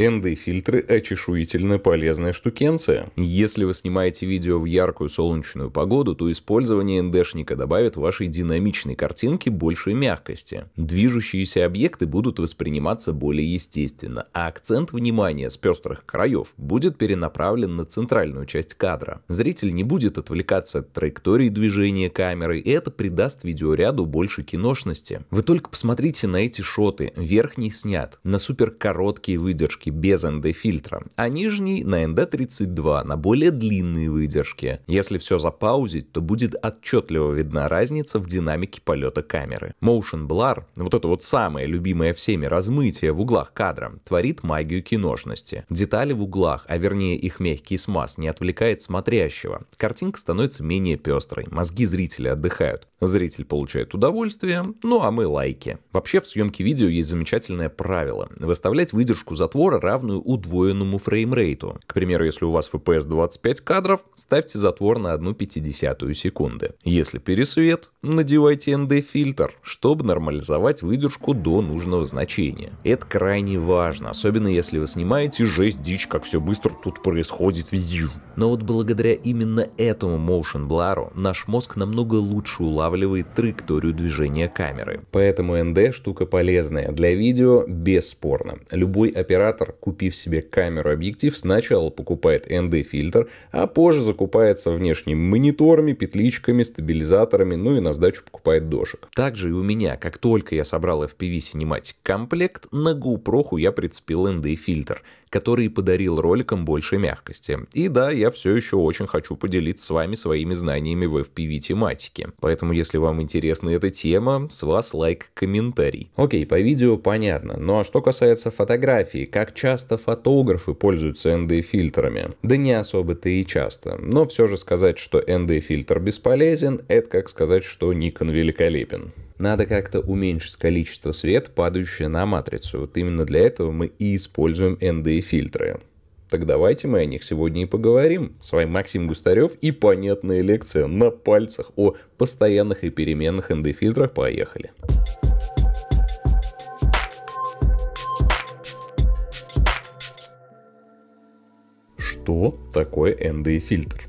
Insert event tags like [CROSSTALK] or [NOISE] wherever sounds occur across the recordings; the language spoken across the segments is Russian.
ND-фильтры очешуительно а полезная штукенция. Если вы снимаете видео в яркую солнечную погоду, то использование ND-шника добавит вашей динамичной картинке большей мягкости. Движущиеся объекты будут восприниматься более естественно, а акцент внимания с пестрых краев будет перенаправлен на центральную часть кадра. Зритель не будет отвлекаться от траектории движения камеры, и это придаст видеоряду больше киношности. Вы только посмотрите на эти шоты. Верхний снят, на супер короткие выдержки, выдержки без ND-фильтра, а нижний на ND32 на более длинные выдержки. Если все запаузить, то будет отчетливо видна разница в динамике полета камеры. Motion Blur, вот это вот самое любимое всеми размытие в углах кадра, творит магию киношности. Детали в углах, а вернее их мягкий смаз, не отвлекает смотрящего. Картинка становится менее пестрой, мозги зрителя отдыхают. Зритель получает удовольствие, ну а мы лайки. Вообще в съемке видео есть замечательное правило. Выставлять выдержку затвора равную удвоенному фреймрейту. К примеру, если у вас FPS 25 кадров, ставьте затвор на 1,5 секунды. Если пересвет, надевайте ND-фильтр, чтобы нормализовать выдержку до нужного значения. Это крайне важно, особенно если вы снимаете жесть дичь, как все быстро тут происходит. Но вот благодаря именно этому motion blur наш мозг намного лучше улавливает траекторию движения камеры. Поэтому ND штука полезная. Для видео бесспорно. Любой оператор оператор, купив себе камеру-объектив, сначала покупает ND-фильтр, а позже закупается внешними мониторами, петличками, стабилизаторами, ну и на сдачу покупает дошек. Также и у меня, как только я собрал FPV Cinematic комплект, на GoPro я прицепил ND-фильтр — который подарил роликам больше мягкости. И да, я все еще очень хочу поделиться с вами своими знаниями в FPV-тематике. Поэтому, если вам интересна эта тема, с вас лайк, комментарий. Окей, по видео понятно. Ну а что касается фотографии, как часто фотографы пользуются ND-фильтрами? Да не особо-то и часто. Но все же сказать, что ND-фильтр бесполезен, это как сказать, что Nikon великолепен надо как-то уменьшить количество света, падающее на матрицу. Вот именно для этого мы и используем ND-фильтры. Так давайте мы о них сегодня и поговорим. С вами Максим Густарев и понятная лекция на пальцах о постоянных и переменных ND-фильтрах. Поехали! Что такое ND-фильтр?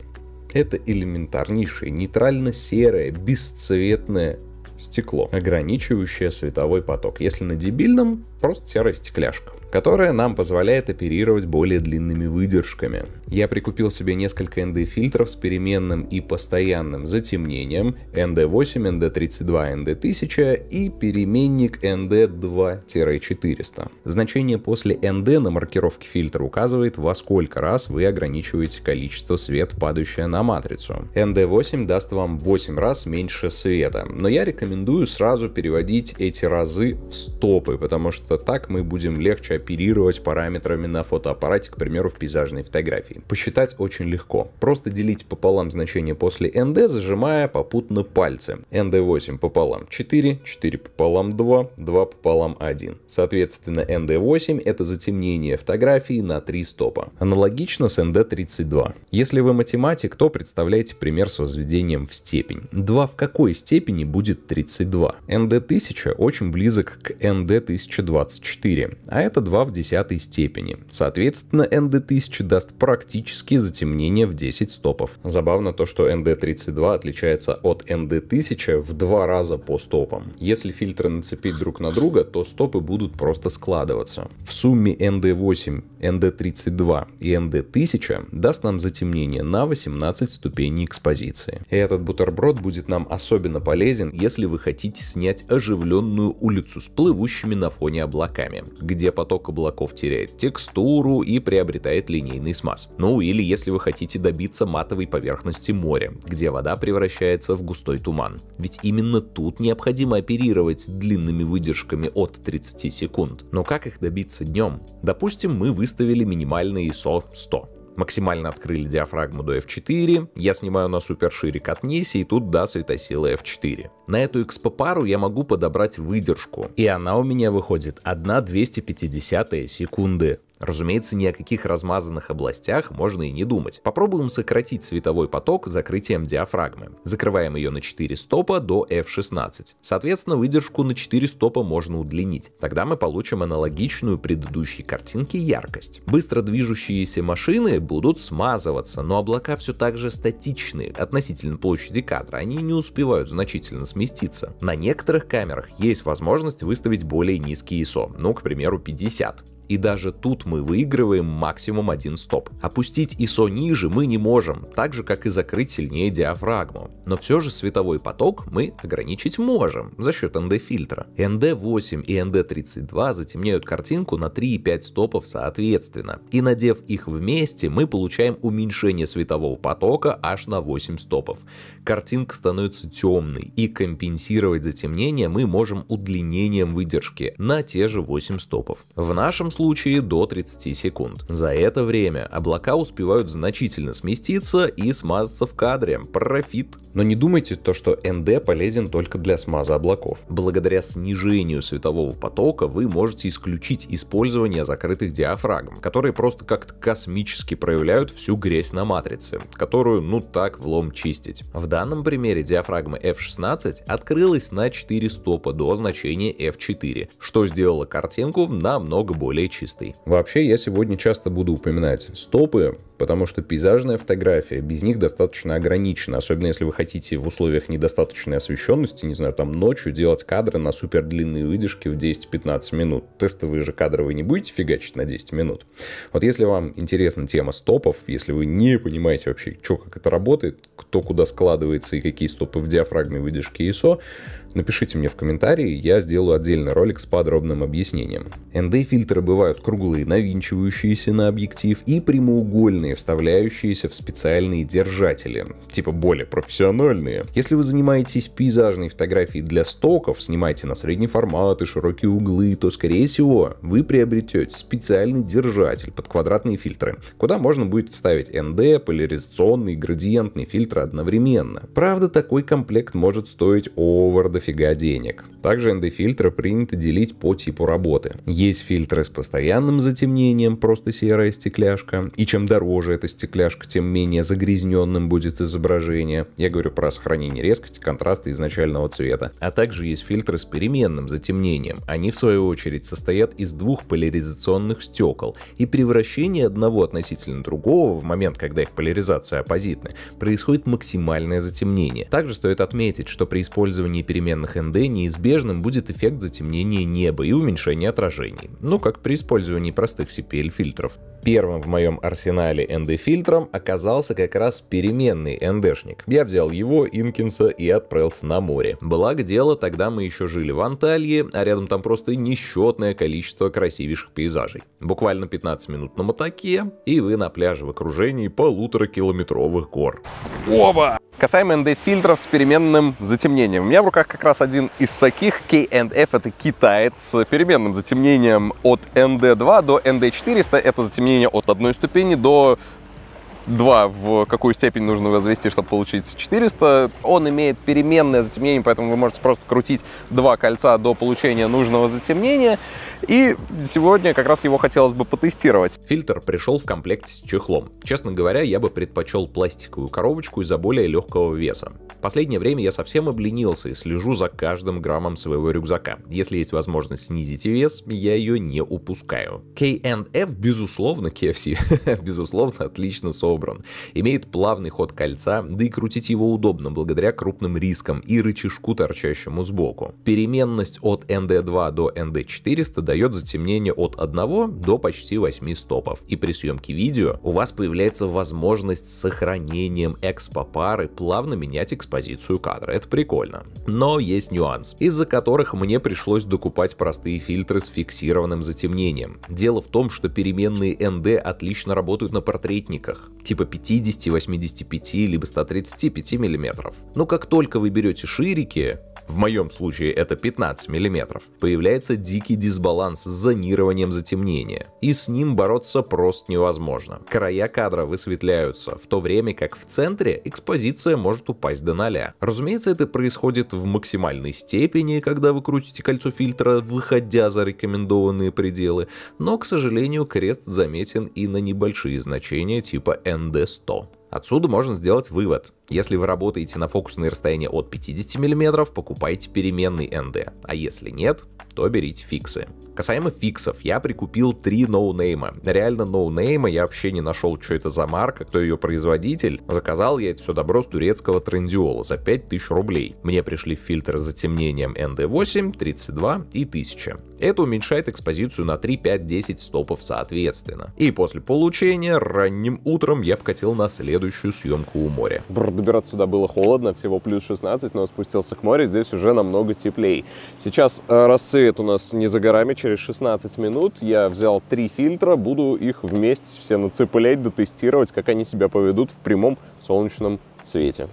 Это элементарнейшее, нейтрально-серое, бесцветное стекло, ограничивающее световой поток. Если на дебильном, просто серая стекляшка которая нам позволяет оперировать более длинными выдержками. Я прикупил себе несколько ND-фильтров с переменным и постоянным затемнением ND8, ND32, ND1000 и переменник ND2-400. Значение после ND на маркировке фильтра указывает, во сколько раз вы ограничиваете количество света, падающее на матрицу. ND8 даст вам 8 раз меньше света, но я рекомендую сразу переводить эти разы в стопы, потому что так мы будем легче оперировать параметрами на фотоаппарате, к примеру, в пейзажной фотографии. Посчитать очень легко. Просто делить пополам значение после ND, зажимая попутно пальцы. ND8 пополам 4, 4 пополам 2, 2 пополам 1. Соответственно, ND8 это затемнение фотографии на 3 стопа. Аналогично с ND32. Если вы математик, то представляете пример с возведением в степень. 2 в какой степени будет 32? ND1000 очень близок к ND1024, а это 2 в десятой степени. Соответственно, ND1000 даст практически затемнение в 10 стопов. Забавно то, что ND32 отличается от ND1000 в два раза по стопам. Если фильтры нацепить друг на друга, то стопы будут просто складываться. В сумме ND8, ND32 и ND1000 даст нам затемнение на 18 ступеней экспозиции. И этот бутерброд будет нам особенно полезен, если вы хотите снять оживленную улицу с плывущими на фоне облаками, где поток песок облаков теряет текстуру и приобретает линейный смаз. Ну или если вы хотите добиться матовой поверхности моря, где вода превращается в густой туман. Ведь именно тут необходимо оперировать длинными выдержками от 30 секунд. Но как их добиться днем? Допустим, мы выставили минимальное ISO 100. Максимально открыли диафрагму до f4, я снимаю на суперширик ширик от Ниси, и тут да, светосила f4. На эту экспо-пару я могу подобрать выдержку, и она у меня выходит 1 250 секунды. Разумеется, ни о каких размазанных областях можно и не думать. Попробуем сократить световой поток закрытием диафрагмы. Закрываем ее на 4 стопа до f16. Соответственно, выдержку на 4 стопа можно удлинить. Тогда мы получим аналогичную предыдущей картинке яркость. Быстро движущиеся машины будут смазываться, но облака все так же статичны относительно площади кадра, они не успевают значительно сместиться. На некоторых камерах есть возможность выставить более низкий ISO, ну, к примеру, 50 и даже тут мы выигрываем максимум один стоп. Опустить ISO ниже мы не можем, так же как и закрыть сильнее диафрагму. Но все же световой поток мы ограничить можем за счет ND фильтра. ND8 и ND32 затемняют картинку на 3,5 стопов соответственно. И надев их вместе, мы получаем уменьшение светового потока аж на 8 стопов. Картинка становится темной, и компенсировать затемнение мы можем удлинением выдержки на те же 8 стопов. В нашем случае случае до 30 секунд. За это время облака успевают значительно сместиться и смазаться в кадре. Профит! Но не думайте то, что ND полезен только для смаза облаков. Благодаря снижению светового потока вы можете исключить использование закрытых диафрагм, которые просто как-то космически проявляют всю грязь на матрице, которую ну так влом чистить. В данном примере диафрагма F16 открылась на 4 стопа до значения F4, что сделало картинку намного более рублей чистый. Вообще, я сегодня часто буду упоминать стопы, потому что пейзажная фотография, без них достаточно ограничена, особенно если вы хотите в условиях недостаточной освещенности, не знаю, там ночью делать кадры на супер длинные выдержки в 10-15 минут. Тестовые же кадры вы не будете фигачить на 10 минут. Вот если вам интересна тема стопов, если вы не понимаете вообще, что, как это работает, кто куда складывается и какие стопы в диафрагме выдержки ISO, Напишите мне в комментарии, я сделаю отдельный ролик с подробным объяснением. ND-фильтры бывают круглые, навинчивающиеся на объектив, и прямоугольные, вставляющиеся в специальные держатели, типа более профессиональные. Если вы занимаетесь пейзажной фотографией для стоков, снимаете на средний формат и широкие углы, то, скорее всего, вы приобретете специальный держатель под квадратные фильтры, куда можно будет вставить ND, поляризационный и градиентный фильтры одновременно. Правда, такой комплект может стоить over the дофига денег. Также ND-фильтры принято делить по типу работы. Есть фильтры с постоянным затемнением, просто серая стекляшка, и чем дороже эта стекляшка, тем менее загрязненным будет изображение. Я говорю про сохранение резкости, контраста изначального цвета. А также есть фильтры с переменным затемнением. Они в свою очередь состоят из двух поляризационных стекол, и при вращении одного относительно другого в момент, когда их поляризация оппозитна, происходит максимальное затемнение. Также стоит отметить, что при использовании переменных современных ND неизбежным будет эффект затемнения неба и уменьшения отражений, ну как при использовании простых CPL-фильтров. Первым в моем арсенале ND-фильтром оказался как раз переменный ND-шник. Я взял его, Инкинса и отправился на море. Благо дело, тогда мы еще жили в Анталии, а рядом там просто несчетное количество красивейших пейзажей. Буквально 15 минут на мотоке, и вы на пляже в окружении полуторакилометровых гор. Оба! Касаемо ND-фильтров с переменным затемнением. У меня в руках как как раз один из таких. K&F — это китаец с переменным затемнением от ND2 до ND400. Это затемнение от одной ступени до 2, в какую степень нужно возвести, чтобы получить 400. Он имеет переменное затемнение, поэтому вы можете просто крутить два кольца до получения нужного затемнения. И сегодня как раз его хотелось бы потестировать. Фильтр пришел в комплекте с чехлом. Честно говоря, я бы предпочел пластиковую коробочку из-за более легкого веса. последнее время я совсем обленился и слежу за каждым граммом своего рюкзака. Если есть возможность снизить вес, я ее не упускаю. K&F, безусловно, KFC, [LAUGHS] безусловно, отлично соус собран. Имеет плавный ход кольца, да и крутить его удобно благодаря крупным рискам и рычажку, торчащему сбоку. Переменность от ND2 до ND400 дает затемнение от 1 до почти 8 стопов. И при съемке видео у вас появляется возможность с сохранением экспопары плавно менять экспозицию кадра. Это прикольно. Но есть нюанс, из-за которых мне пришлось докупать простые фильтры с фиксированным затемнением. Дело в том, что переменные ND отлично работают на портретниках, типа 50, 85, либо 135 мм. Но как только вы берете ширики, в моем случае это 15 мм, появляется дикий дисбаланс с зонированием затемнения, и с ним бороться просто невозможно. Края кадра высветляются, в то время как в центре экспозиция может упасть до ноля. Разумеется, это происходит в максимальной степени, когда вы крутите кольцо фильтра, выходя за рекомендованные пределы, но, к сожалению, крест заметен и на небольшие значения типа ND100. Отсюда можно сделать вывод. Если вы работаете на фокусное расстояние от 50 мм, покупайте переменный ND, а если нет, то берите фиксы. Касаемо фиксов, я прикупил три ноунейма. Реально ноунейма, я вообще не нашел, что это за марка, кто ее производитель. Заказал я это все добро с турецкого трендиола за 5000 рублей. Мне пришли фильтры с затемнением ND8, 32 и 1000. Это уменьшает экспозицию на 3, 5, 10 стопов соответственно. И после получения ранним утром я покатил на следующую съемку у моря. Бррр, добираться сюда было холодно, всего плюс 16, но спустился к морю, здесь уже намного теплее. Сейчас э, рассвет у нас не за горами, через Через 16 минут я взял три фильтра, буду их вместе все нацеплять, дотестировать, как они себя поведут в прямом солнечном свете.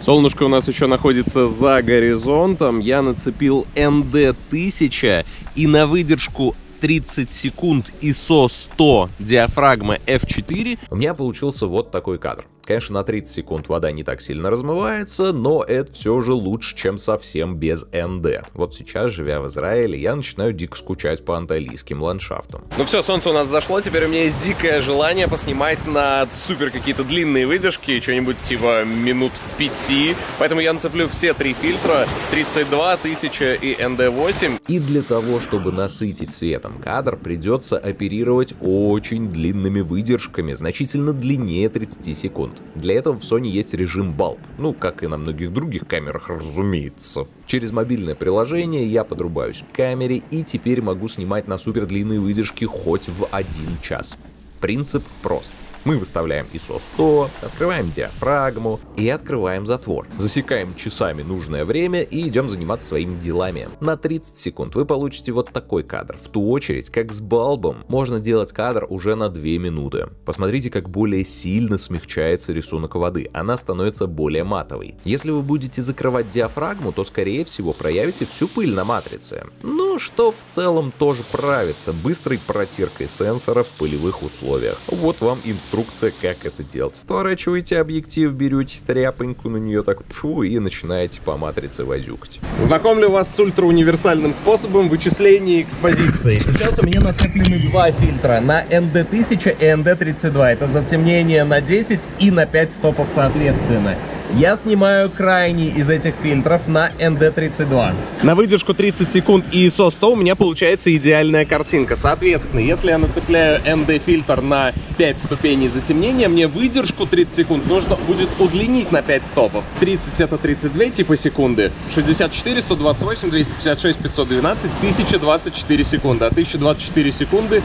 Солнышко у нас еще находится за горизонтом. Я нацепил ND1000 и на выдержку 30 секунд ISO 100 диафрагма F4 у меня получился вот такой кадр. Конечно, на 30 секунд вода не так сильно размывается, но это все же лучше, чем совсем без ND. Вот сейчас, живя в Израиле, я начинаю дико скучать по анталийским ландшафтам. Ну все, солнце у нас зашло, теперь у меня есть дикое желание поснимать на супер какие-то длинные выдержки, что-нибудь типа минут пяти. Поэтому я нацеплю все три фильтра, 32, 1000 и ND8. И для того, чтобы насытить светом кадр, придется оперировать очень длинными выдержками, значительно длиннее 30 секунд. Для этого в Sony есть режим Bulb, ну, как и на многих других камерах, разумеется. Через мобильное приложение я подрубаюсь к камере и теперь могу снимать на супер длинные выдержки хоть в один час. Принцип прост. Мы выставляем ISO 100, открываем диафрагму и открываем затвор. Засекаем часами нужное время и идем заниматься своими делами. На 30 секунд вы получите вот такой кадр. В ту очередь, как с балбом, можно делать кадр уже на 2 минуты. Посмотрите, как более сильно смягчается рисунок воды. Она становится более матовой. Если вы будете закрывать диафрагму, то скорее всего проявите всю пыль на матрице. Ну, что в целом тоже правится быстрой протиркой сенсора в пылевых условиях. Вот вам инструмент инструкция, как это делать. Сворачиваете объектив, берете тряпоньку на нее так, фу, и начинаете по матрице возюкать. Знакомлю вас с ультрауниверсальным способом вычисления экспозиции. Сейчас у меня нацеплены два фильтра, на ND1000 и ND32. Это затемнение на 10 и на 5 стопов соответственно. Я снимаю крайний из этих фильтров на ND32. На выдержку 30 секунд и ISO 100 у меня получается идеальная картинка. Соответственно, если я нацепляю ND-фильтр на 5 ступеней затемнении. Затемнение мне выдержку 30 секунд нужно будет удлинить на 5 стопов. 30 это 32 типа секунды, 64, 128, 256, 512, 1024 секунды. А 1024 секунды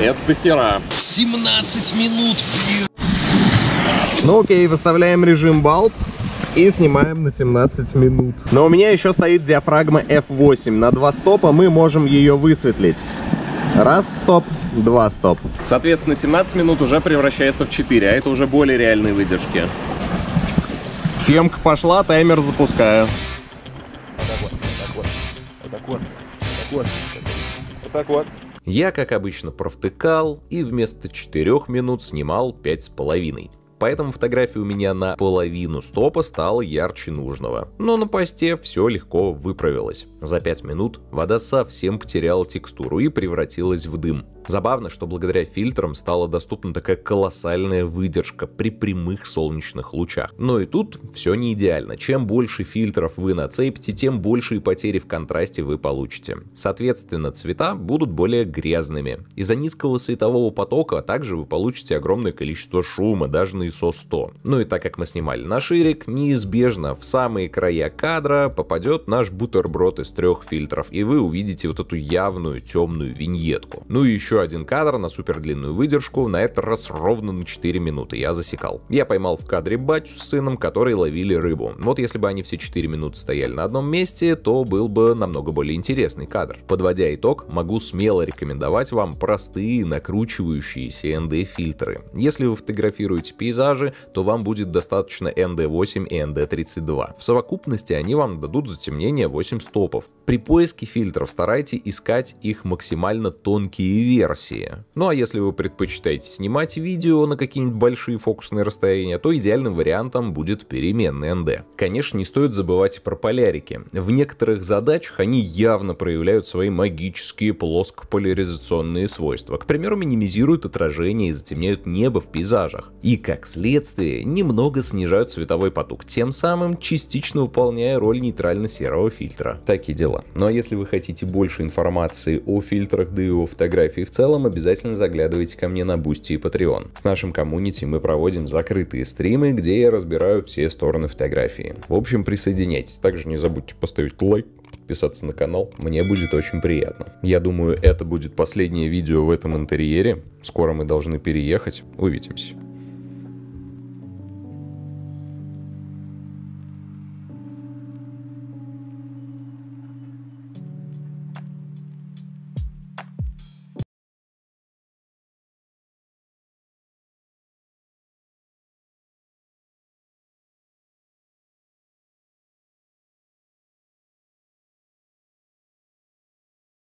это до 17 минут, Ну окей, выставляем режим балп и снимаем на 17 минут. Но у меня еще стоит диафрагма F8. На два стопа мы можем ее высветлить. Раз стоп, Два стоп. Соответственно, 17 минут уже превращается в 4, а это уже более реальные выдержки. Съемка пошла, таймер запускаю. Так вот, вот, Я, как обычно, провтыкал и вместо 4 минут снимал 5,5 поэтому фотография у меня на половину стопа стала ярче нужного. Но на посте все легко выправилось. За пять минут вода совсем потеряла текстуру и превратилась в дым. Забавно, что благодаря фильтрам стала доступна такая колоссальная выдержка при прямых солнечных лучах. Но и тут все не идеально. Чем больше фильтров вы нацепите, тем больше и потери в контрасте вы получите. Соответственно, цвета будут более грязными. Из-за низкого светового потока также вы получите огромное количество шума, даже на ISO 100. Ну и так как мы снимали на ширик, неизбежно в самые края кадра попадет наш бутерброд из из трех фильтров, и вы увидите вот эту явную темную виньетку. Ну и еще один кадр на супер длинную выдержку, на этот раз ровно на 4 минуты, я засекал. Я поймал в кадре батю с сыном, которые ловили рыбу. Вот если бы они все 4 минуты стояли на одном месте, то был бы намного более интересный кадр. Подводя итог, могу смело рекомендовать вам простые накручивающиеся ND-фильтры. Если вы фотографируете пейзажи, то вам будет достаточно ND8 и ND32. В совокупности они вам дадут затемнение 8 стопов, топов. При поиске фильтров старайтесь искать их максимально тонкие версии. Ну а если вы предпочитаете снимать видео на какие-нибудь большие фокусные расстояния, то идеальным вариантом будет переменный ND. Конечно, не стоит забывать про полярики. В некоторых задачах они явно проявляют свои магические плоскополяризационные свойства. К примеру, минимизируют отражение и затемняют небо в пейзажах. И, как следствие, немного снижают световой поток, тем самым частично выполняя роль нейтрально-серого фильтра. Такие такие дела. Ну а если вы хотите больше информации о фильтрах, да и о фотографии в целом, обязательно заглядывайте ко мне на Бусти и Patreon. С нашим комьюнити мы проводим закрытые стримы, где я разбираю все стороны фотографии. В общем, присоединяйтесь. Также не забудьте поставить лайк, подписаться на канал, мне будет очень приятно. Я думаю, это будет последнее видео в этом интерьере. Скоро мы должны переехать. Увидимся.